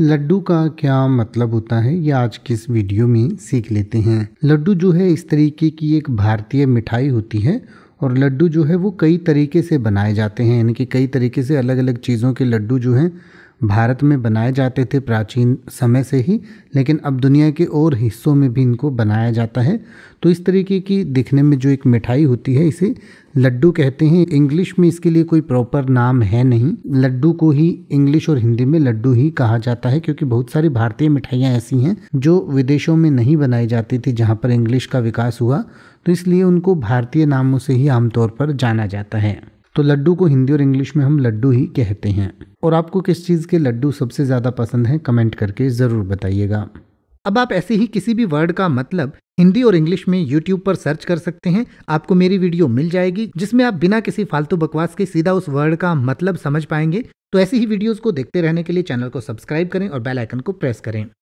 लड्डू का क्या मतलब होता है ये आज की इस वीडियो में सीख लेते हैं लड्डू जो है इस तरीके की एक भारतीय मिठाई होती है और लड्डू जो है वो कई तरीके से बनाए जाते हैं यानी कि कई तरीके से अलग अलग चीज़ों के लड्डू जो हैं भारत में बनाए जाते थे प्राचीन समय से ही लेकिन अब दुनिया के और हिस्सों में भी इनको बनाया जाता है तो इस तरीके की दिखने में जो एक मिठाई होती है इसे लड्डू कहते हैं इंग्लिश में इसके लिए कोई प्रॉपर नाम है नहीं लड्डू को ही इंग्लिश और हिंदी में लड्डू ही कहा जाता है क्योंकि बहुत सारी भारतीय मिठाइयाँ ऐसी हैं जो विदेशों में नहीं बनाई जाती थी जहाँ पर इंग्लिश का विकास हुआ तो इसलिए उनको भारतीय नामों से ही आमतौर पर जाना जाता है तो लड्डू को हिंदी और इंग्लिश में हम लड्डू ही कहते हैं और आपको किस चीज़ के लड्डू सबसे ज़्यादा पसंद हैं कमेंट करके ज़रूर बताइएगा अब आप ऐसे ही किसी भी वर्ड का मतलब हिंदी और इंग्लिश में यूट्यूब पर सर्च कर सकते हैं आपको मेरी वीडियो मिल जाएगी जिसमें आप बिना किसी फालतू बकवास के सीधा उस वर्ड का मतलब समझ पाएंगे तो ऐसी ही वीडियोस को देखते रहने के लिए चैनल को सब्सक्राइब करें और बेल आइकन को प्रेस करें